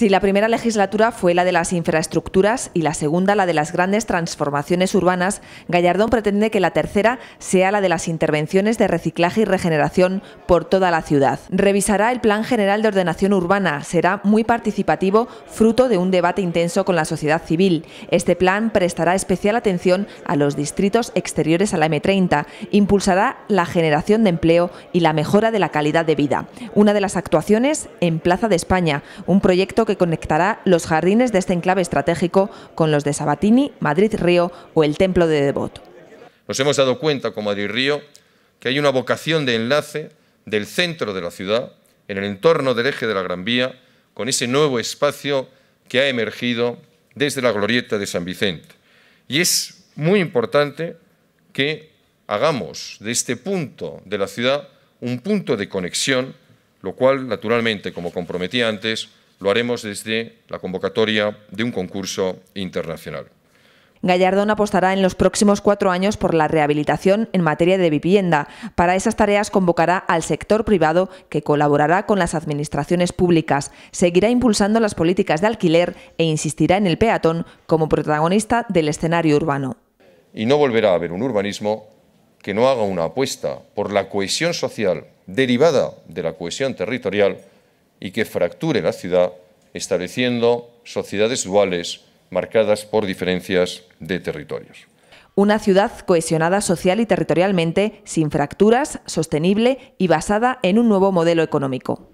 Si la primera legislatura fue la de las infraestructuras y la segunda la de las grandes transformaciones urbanas, Gallardón pretende que la tercera sea la de las intervenciones de reciclaje y regeneración por toda la ciudad. Revisará el Plan General de Ordenación Urbana, será muy participativo, fruto de un debate intenso con la sociedad civil. Este plan prestará especial atención a los distritos exteriores a la M30, impulsará la generación de empleo y la mejora de la calidad de vida. Una de las actuaciones en Plaza de España, un proyecto que conectará los jardines de este enclave estratégico con los de Sabatini, Madrid Río o el Templo de Devoto. Nos hemos dado cuenta con Madrid Río que hay una vocación de enlace del centro de la ciudad, en el entorno del eje de la Gran Vía, con ese nuevo espacio que ha emergido desde la glorieta de San Vicente. Y es muy importante que hagamos de este punto de la ciudad un punto de conexión, lo cual, naturalmente, como comprometí antes, lo haremos desde la convocatoria de un concurso internacional. Gallardón apostará en los próximos cuatro años por la rehabilitación en materia de vivienda. Para esas tareas convocará al sector privado que colaborará con las administraciones públicas, seguirá impulsando las políticas de alquiler e insistirá en el peatón como protagonista del escenario urbano. Y no volverá a haber un urbanismo que no haga una apuesta por la cohesión social derivada de la cohesión territorial y que fracture la ciudad, estableciendo sociedades duales marcadas por diferencias de territorios. Una ciudad cohesionada social y territorialmente, sin fracturas, sostenible y basada en un nuevo modelo económico.